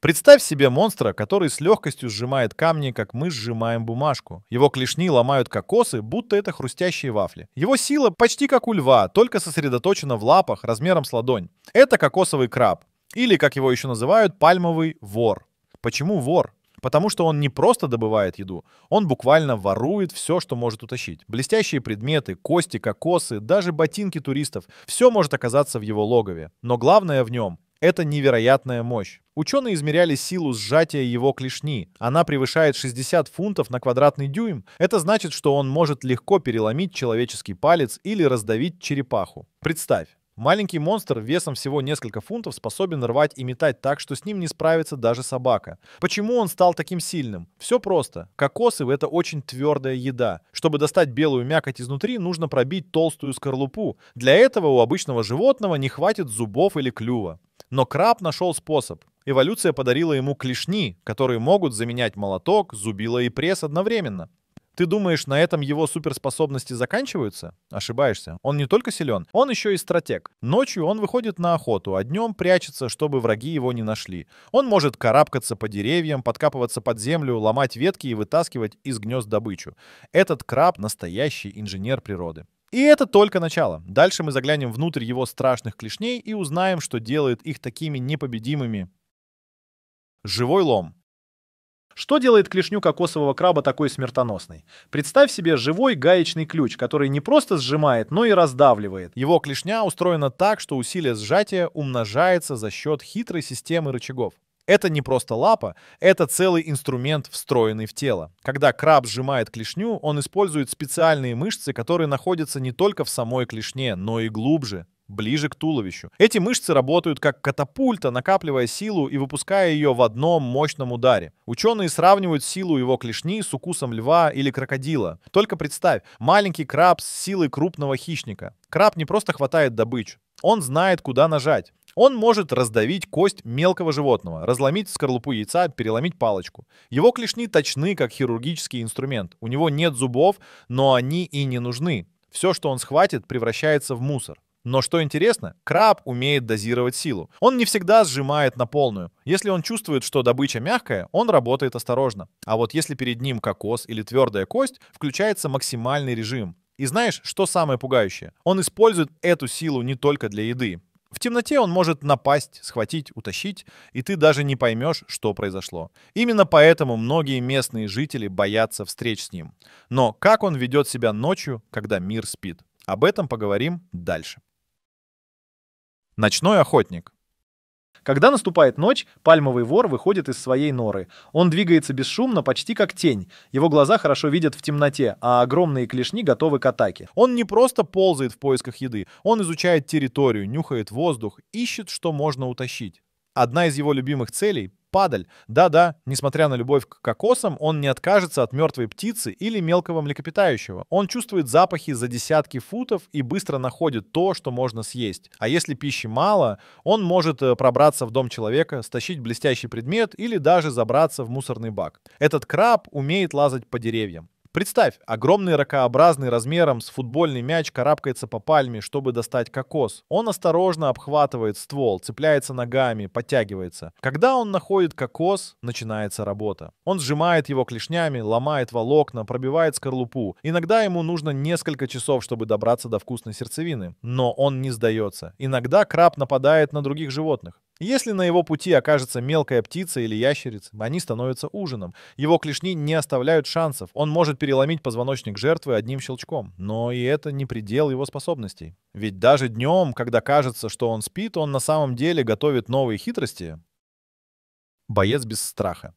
Представь себе монстра, который с легкостью сжимает камни, как мы сжимаем бумажку. Его клешни ломают кокосы, будто это хрустящие вафли. Его сила почти как у льва, только сосредоточена в лапах размером с ладонь. Это кокосовый краб. Или, как его еще называют, пальмовый вор. Почему вор? Потому что он не просто добывает еду, он буквально ворует все, что может утащить. Блестящие предметы, кости, кокосы, даже ботинки туристов. Все может оказаться в его логове. Но главное в нем это невероятная мощь. Ученые измеряли силу сжатия его клешни. Она превышает 60 фунтов на квадратный дюйм. Это значит, что он может легко переломить человеческий палец или раздавить черепаху. Представь, Маленький монстр весом всего несколько фунтов способен рвать и метать так, что с ним не справится даже собака. Почему он стал таким сильным? Все просто. Кокосы — это очень твердая еда. Чтобы достать белую мякоть изнутри, нужно пробить толстую скорлупу. Для этого у обычного животного не хватит зубов или клюва. Но краб нашел способ. Эволюция подарила ему клешни, которые могут заменять молоток, зубило и пресс одновременно. Ты думаешь, на этом его суперспособности заканчиваются? Ошибаешься. Он не только силен, он еще и стратег. Ночью он выходит на охоту, а днем прячется, чтобы враги его не нашли. Он может карабкаться по деревьям, подкапываться под землю, ломать ветки и вытаскивать из гнезд добычу. Этот краб — настоящий инженер природы. И это только начало. Дальше мы заглянем внутрь его страшных клешней и узнаем, что делает их такими непобедимыми. Живой лом. Что делает клешню кокосового краба такой смертоносной? Представь себе живой гаечный ключ, который не просто сжимает, но и раздавливает. Его клешня устроена так, что усилие сжатия умножается за счет хитрой системы рычагов. Это не просто лапа, это целый инструмент, встроенный в тело. Когда краб сжимает клешню, он использует специальные мышцы, которые находятся не только в самой клешне, но и глубже, ближе к туловищу. Эти мышцы работают как катапульта, накапливая силу и выпуская ее в одном мощном ударе. Ученые сравнивают силу его клешни с укусом льва или крокодила. Только представь, маленький краб с силой крупного хищника. Краб не просто хватает добычу, он знает, куда нажать. Он может раздавить кость мелкого животного, разломить скорлупу яйца, переломить палочку. Его клешни точны, как хирургический инструмент. У него нет зубов, но они и не нужны. Все, что он схватит, превращается в мусор. Но что интересно, краб умеет дозировать силу. Он не всегда сжимает на полную. Если он чувствует, что добыча мягкая, он работает осторожно. А вот если перед ним кокос или твердая кость, включается максимальный режим. И знаешь, что самое пугающее? Он использует эту силу не только для еды. В темноте он может напасть, схватить, утащить, и ты даже не поймешь, что произошло. Именно поэтому многие местные жители боятся встреч с ним. Но как он ведет себя ночью, когда мир спит? Об этом поговорим дальше. Ночной охотник. Когда наступает ночь, пальмовый вор выходит из своей норы. Он двигается бесшумно, почти как тень. Его глаза хорошо видят в темноте, а огромные клешни готовы к атаке. Он не просто ползает в поисках еды, он изучает территорию, нюхает воздух, ищет, что можно утащить. Одна из его любимых целей — падаль. Да-да, несмотря на любовь к кокосам, он не откажется от мертвой птицы или мелкого млекопитающего. Он чувствует запахи за десятки футов и быстро находит то, что можно съесть. А если пищи мало, он может э, пробраться в дом человека, стащить блестящий предмет или даже забраться в мусорный бак. Этот краб умеет лазать по деревьям. Представь, огромный ракообразный размером с футбольный мяч карабкается по пальме, чтобы достать кокос. Он осторожно обхватывает ствол, цепляется ногами, подтягивается. Когда он находит кокос, начинается работа. Он сжимает его клешнями, ломает волокна, пробивает скорлупу. Иногда ему нужно несколько часов, чтобы добраться до вкусной сердцевины. Но он не сдается. Иногда краб нападает на других животных. Если на его пути окажется мелкая птица или ящерица, они становятся ужином. Его клешни не оставляют шансов. Он может переломить позвоночник жертвы одним щелчком. Но и это не предел его способностей. Ведь даже днем, когда кажется, что он спит, он на самом деле готовит новые хитрости. Боец без страха.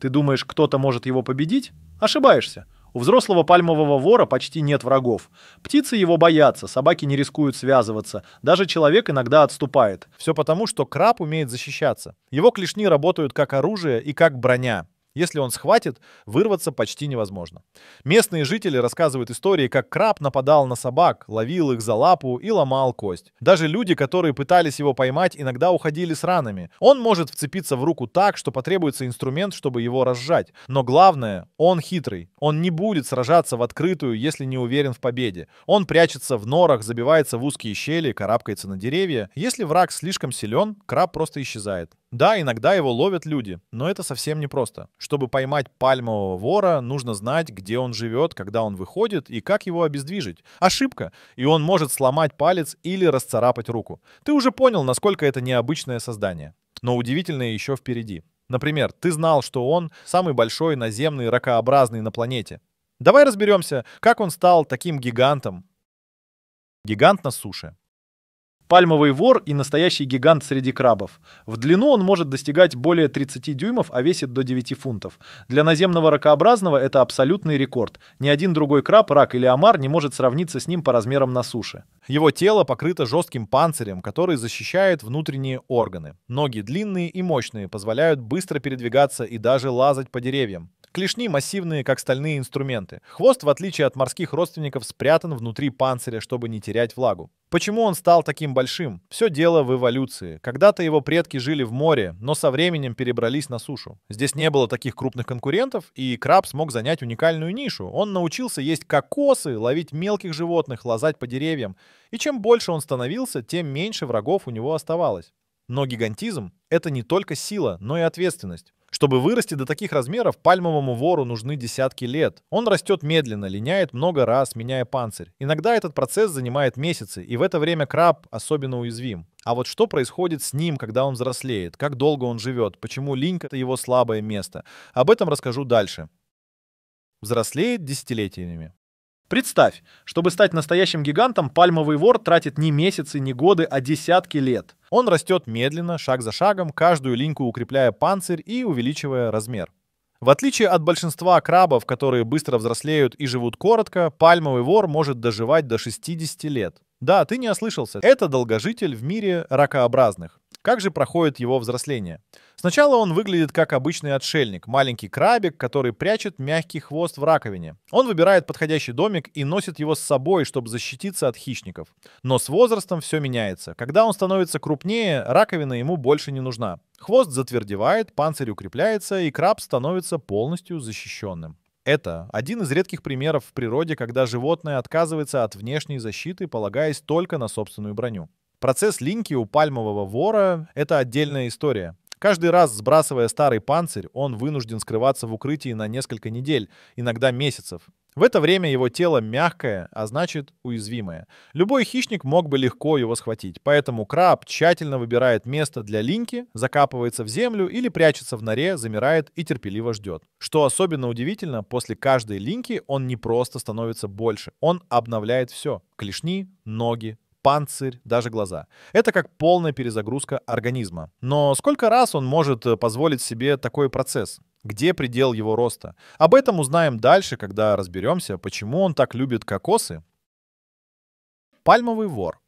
Ты думаешь, кто-то может его победить? Ошибаешься. У взрослого пальмового вора почти нет врагов. Птицы его боятся, собаки не рискуют связываться, даже человек иногда отступает. Все потому, что краб умеет защищаться. Его клешни работают как оружие и как броня. Если он схватит, вырваться почти невозможно. Местные жители рассказывают истории, как краб нападал на собак, ловил их за лапу и ломал кость. Даже люди, которые пытались его поймать, иногда уходили с ранами. Он может вцепиться в руку так, что потребуется инструмент, чтобы его разжать. Но главное, он хитрый. Он не будет сражаться в открытую, если не уверен в победе. Он прячется в норах, забивается в узкие щели, карабкается на деревья. Если враг слишком силен, краб просто исчезает. Да, иногда его ловят люди, но это совсем непросто. Чтобы поймать пальмового вора, нужно знать, где он живет, когда он выходит и как его обездвижить. Ошибка, и он может сломать палец или расцарапать руку. Ты уже понял, насколько это необычное создание. Но удивительное еще впереди. Например, ты знал, что он самый большой наземный ракообразный на планете. Давай разберемся, как он стал таким гигантом. Гигант на суше. Пальмовый вор и настоящий гигант среди крабов. В длину он может достигать более 30 дюймов, а весит до 9 фунтов. Для наземного ракообразного это абсолютный рекорд. Ни один другой краб, рак или омар не может сравниться с ним по размерам на суше. Его тело покрыто жестким панцирем, который защищает внутренние органы. Ноги длинные и мощные, позволяют быстро передвигаться и даже лазать по деревьям. Клешни массивные, как стальные инструменты. Хвост, в отличие от морских родственников, спрятан внутри панциря, чтобы не терять влагу. Почему он стал таким большим? Все дело в эволюции. Когда-то его предки жили в море, но со временем перебрались на сушу. Здесь не было таких крупных конкурентов, и краб смог занять уникальную нишу. Он научился есть кокосы, ловить мелких животных, лазать по деревьям. И чем больше он становился, тем меньше врагов у него оставалось. Но гигантизм — это не только сила, но и ответственность. Чтобы вырасти до таких размеров, пальмовому вору нужны десятки лет. Он растет медленно, линяет много раз, меняя панцирь. Иногда этот процесс занимает месяцы, и в это время краб особенно уязвим. А вот что происходит с ним, когда он взрослеет, как долго он живет, почему линька — это его слабое место, об этом расскажу дальше. Взрослеет десятилетиями. Представь, чтобы стать настоящим гигантом, пальмовый вор тратит не месяцы, не годы, а десятки лет. Он растет медленно, шаг за шагом, каждую линьку укрепляя панцирь и увеличивая размер. В отличие от большинства крабов, которые быстро взрослеют и живут коротко, пальмовый вор может доживать до 60 лет. Да, ты не ослышался. Это долгожитель в мире ракообразных. Как же проходит его взросление? Сначала он выглядит как обычный отшельник, маленький крабик, который прячет мягкий хвост в раковине. Он выбирает подходящий домик и носит его с собой, чтобы защититься от хищников. Но с возрастом все меняется. Когда он становится крупнее, раковина ему больше не нужна. Хвост затвердевает, панцирь укрепляется, и краб становится полностью защищенным. Это один из редких примеров в природе, когда животное отказывается от внешней защиты, полагаясь только на собственную броню. Процесс линьки у пальмового вора — это отдельная история. Каждый раз, сбрасывая старый панцирь, он вынужден скрываться в укрытии на несколько недель, иногда месяцев. В это время его тело мягкое, а значит уязвимое. Любой хищник мог бы легко его схватить, поэтому краб тщательно выбирает место для линьки, закапывается в землю или прячется в норе, замирает и терпеливо ждет. Что особенно удивительно, после каждой линьки он не просто становится больше, он обновляет все. Клешни, ноги, панцирь, даже глаза. Это как полная перезагрузка организма. Но сколько раз он может э, позволить себе такой процесс? Где предел его роста? Об этом узнаем дальше, когда разберемся, почему он так любит кокосы. Пальмовый вор.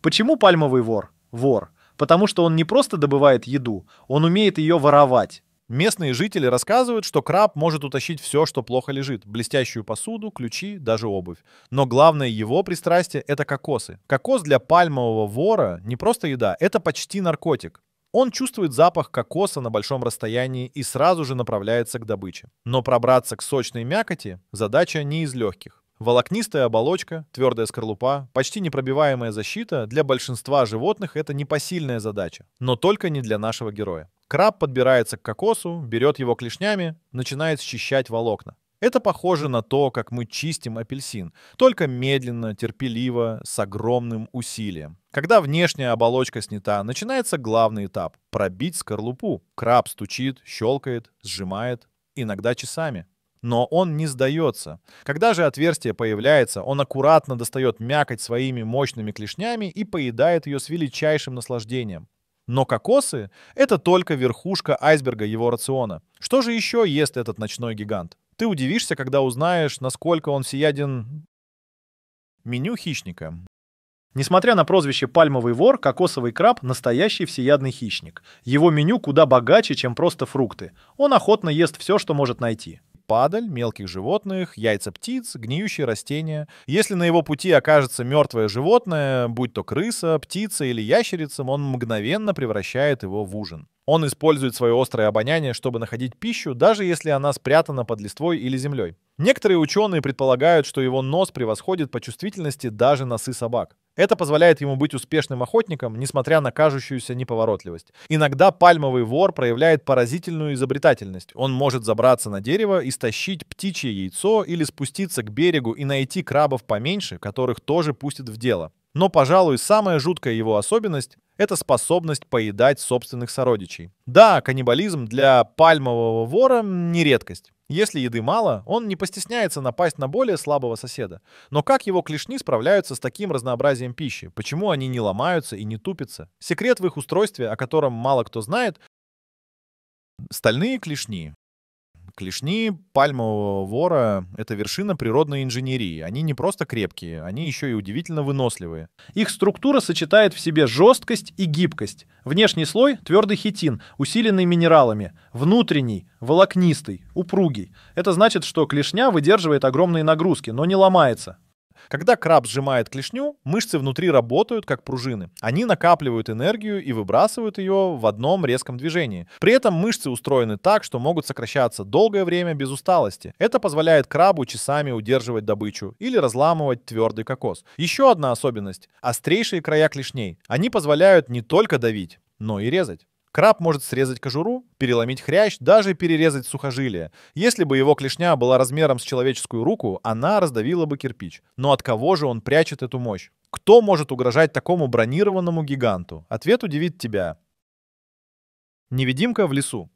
Почему пальмовый вор? Вор. Потому что он не просто добывает еду, он умеет ее воровать. Местные жители рассказывают, что краб может утащить все, что плохо лежит. Блестящую посуду, ключи, даже обувь. Но главное его пристрастие — это кокосы. Кокос для пальмового вора не просто еда, это почти наркотик. Он чувствует запах кокоса на большом расстоянии и сразу же направляется к добыче. Но пробраться к сочной мякоти – задача не из легких. Волокнистая оболочка, твердая скорлупа, почти непробиваемая защита – для большинства животных это непосильная задача, но только не для нашего героя. Краб подбирается к кокосу, берет его клешнями, начинает счищать волокна. Это похоже на то, как мы чистим апельсин, только медленно, терпеливо, с огромным усилием. Когда внешняя оболочка снята, начинается главный этап – пробить скорлупу. Краб стучит, щелкает, сжимает, иногда часами. Но он не сдается. Когда же отверстие появляется, он аккуратно достает мякоть своими мощными клешнями и поедает ее с величайшим наслаждением. Но кокосы — это только верхушка айсберга его рациона. Что же еще ест этот ночной гигант? Ты удивишься, когда узнаешь, насколько он всеяден... Меню хищника. Несмотря на прозвище «пальмовый вор», кокосовый краб – настоящий всеядный хищник. Его меню куда богаче, чем просто фрукты. Он охотно ест все, что может найти падаль, мелких животных, яйца птиц, гниющие растения. Если на его пути окажется мертвое животное, будь то крыса, птица или ящерица, он мгновенно превращает его в ужин. Он использует свое острое обоняние, чтобы находить пищу, даже если она спрятана под листвой или землей. Некоторые ученые предполагают, что его нос превосходит по чувствительности даже носы собак. Это позволяет ему быть успешным охотником, несмотря на кажущуюся неповоротливость. Иногда пальмовый вор проявляет поразительную изобретательность. Он может забраться на дерево и стащить птичье яйцо или спуститься к берегу и найти крабов поменьше, которых тоже пустит в дело. Но, пожалуй, самая жуткая его особенность – это способность поедать собственных сородичей. Да, каннибализм для пальмового вора не редкость. Если еды мало, он не постесняется напасть на более слабого соседа. Но как его клешни справляются с таким разнообразием пищи? Почему они не ломаются и не тупятся? Секрет в их устройстве, о котором мало кто знает, Стальные клешни Клешни пальмового вора — это вершина природной инженерии. Они не просто крепкие, они еще и удивительно выносливые. Их структура сочетает в себе жесткость и гибкость. Внешний слой — твердый хитин, усиленный минералами. Внутренний — волокнистый, упругий. Это значит, что клешня выдерживает огромные нагрузки, но не ломается. Когда краб сжимает клешню, мышцы внутри работают как пружины. Они накапливают энергию и выбрасывают ее в одном резком движении. При этом мышцы устроены так, что могут сокращаться долгое время без усталости. Это позволяет крабу часами удерживать добычу или разламывать твердый кокос. Еще одна особенность – острейшие края клешней. Они позволяют не только давить, но и резать. Краб может срезать кожуру, переломить хрящ, даже перерезать сухожилие. Если бы его клешня была размером с человеческую руку, она раздавила бы кирпич. Но от кого же он прячет эту мощь? Кто может угрожать такому бронированному гиганту? Ответ удивит тебя. Невидимка в лесу.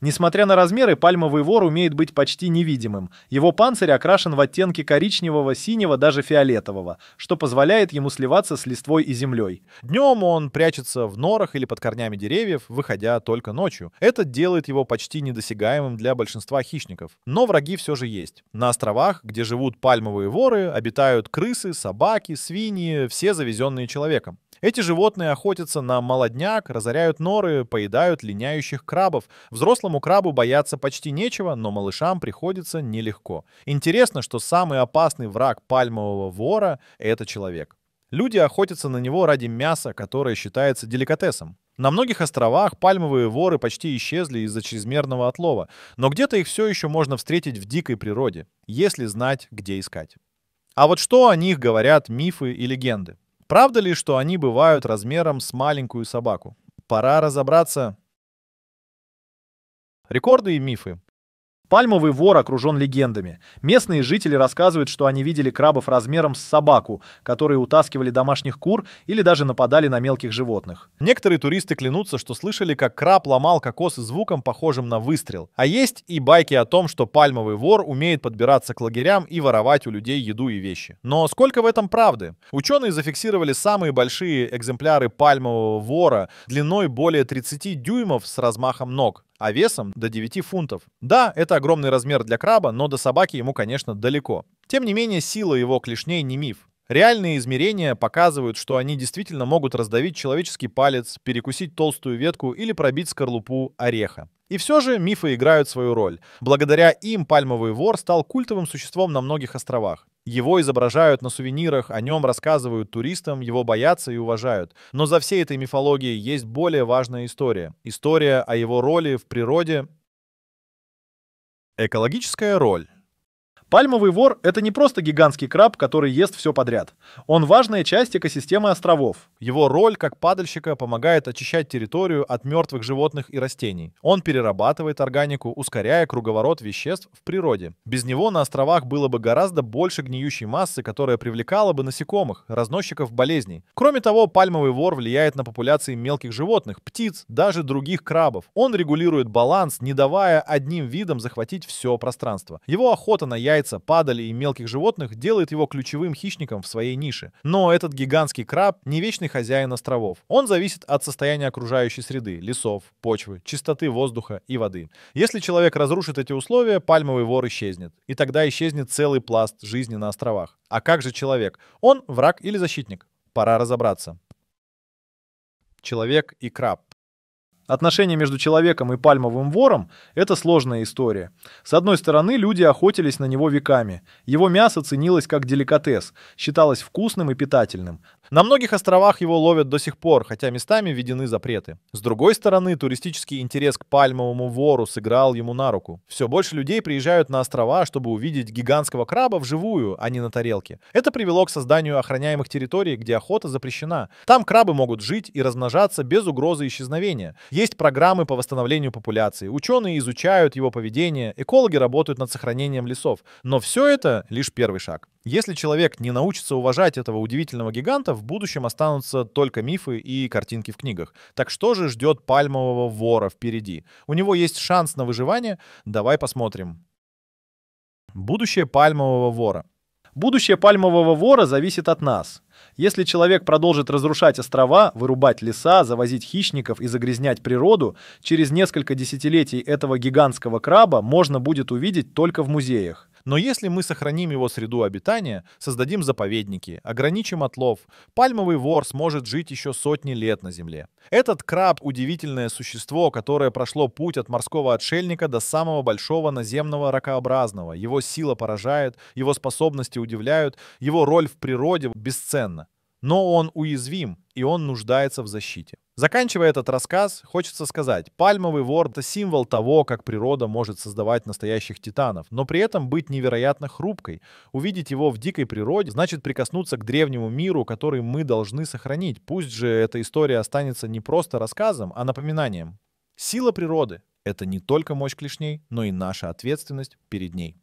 Несмотря на размеры, пальмовый вор умеет быть почти невидимым. Его панцирь окрашен в оттенки коричневого, синего, даже фиолетового, что позволяет ему сливаться с листвой и землей. Днем он прячется в норах или под корнями деревьев, выходя только ночью. Это делает его почти недосягаемым для большинства хищников. Но враги все же есть. На островах, где живут пальмовые воры, обитают крысы, собаки, свиньи, все завезенные человеком. Эти животные охотятся на молодняк, разоряют норы, поедают линяющих крабов. Взрослому крабу бояться почти нечего, но малышам приходится нелегко. Интересно, что самый опасный враг пальмового вора — это человек. Люди охотятся на него ради мяса, которое считается деликатесом. На многих островах пальмовые воры почти исчезли из-за чрезмерного отлова, но где-то их все еще можно встретить в дикой природе, если знать, где искать. А вот что о них говорят мифы и легенды? Правда ли, что они бывают размером с маленькую собаку? Пора разобраться. Рекорды и мифы. Пальмовый вор окружен легендами. Местные жители рассказывают, что они видели крабов размером с собаку, которые утаскивали домашних кур или даже нападали на мелких животных. Некоторые туристы клянутся, что слышали, как краб ломал кокосы звуком, похожим на выстрел. А есть и байки о том, что пальмовый вор умеет подбираться к лагерям и воровать у людей еду и вещи. Но сколько в этом правды? Ученые зафиксировали самые большие экземпляры пальмового вора длиной более 30 дюймов с размахом ног а весом до 9 фунтов. Да, это огромный размер для краба, но до собаки ему, конечно, далеко. Тем не менее, сила его клешней не миф. Реальные измерения показывают, что они действительно могут раздавить человеческий палец, перекусить толстую ветку или пробить скорлупу ореха. И все же мифы играют свою роль. Благодаря им пальмовый вор стал культовым существом на многих островах. Его изображают на сувенирах, о нем рассказывают туристам, его боятся и уважают. Но за всей этой мифологией есть более важная история. История о его роли в природе. Экологическая роль. Пальмовый вор – это не просто гигантский краб, который ест все подряд. Он важная часть экосистемы островов. Его роль как падальщика помогает очищать территорию от мертвых животных и растений. Он перерабатывает органику, ускоряя круговорот веществ в природе. Без него на островах было бы гораздо больше гниющей массы, которая привлекала бы насекомых, разносчиков болезней. Кроме того, пальмовый вор влияет на популяции мелких животных, птиц, даже других крабов. Он регулирует баланс, не давая одним видам захватить все пространство. Его охота на яйца яйца, падали и мелких животных делает его ключевым хищником в своей нише. Но этот гигантский краб не вечный хозяин островов. Он зависит от состояния окружающей среды, лесов, почвы, чистоты воздуха и воды. Если человек разрушит эти условия, пальмовый вор исчезнет. И тогда исчезнет целый пласт жизни на островах. А как же человек? Он враг или защитник? Пора разобраться. Человек и краб. Отношения между человеком и пальмовым вором – это сложная история. С одной стороны, люди охотились на него веками. Его мясо ценилось как деликатес, считалось вкусным и питательным. На многих островах его ловят до сих пор, хотя местами введены запреты. С другой стороны, туристический интерес к пальмовому вору сыграл ему на руку. Все больше людей приезжают на острова, чтобы увидеть гигантского краба вживую, а не на тарелке. Это привело к созданию охраняемых территорий, где охота запрещена. Там крабы могут жить и размножаться без угрозы исчезновения. Есть программы по восстановлению популяции, ученые изучают его поведение, экологи работают над сохранением лесов. Но все это лишь первый шаг. Если человек не научится уважать этого удивительного гиганта, в будущем останутся только мифы и картинки в книгах. Так что же ждет пальмового вора впереди? У него есть шанс на выживание? Давай посмотрим. Будущее пальмового вора. Будущее пальмового вора зависит от нас. Если человек продолжит разрушать острова, вырубать леса, завозить хищников и загрязнять природу, через несколько десятилетий этого гигантского краба можно будет увидеть только в музеях. Но если мы сохраним его среду обитания, создадим заповедники, ограничим отлов, пальмовый вор сможет жить еще сотни лет на Земле. Этот краб – удивительное существо, которое прошло путь от морского отшельника до самого большого наземного ракообразного. Его сила поражает, его способности удивляют, его роль в природе бесценна. Но он уязвим, и он нуждается в защите. Заканчивая этот рассказ, хочется сказать, пальмовый вор — это символ того, как природа может создавать настоящих титанов, но при этом быть невероятно хрупкой. Увидеть его в дикой природе значит прикоснуться к древнему миру, который мы должны сохранить. Пусть же эта история останется не просто рассказом, а напоминанием. Сила природы — это не только мощь клешней, но и наша ответственность перед ней.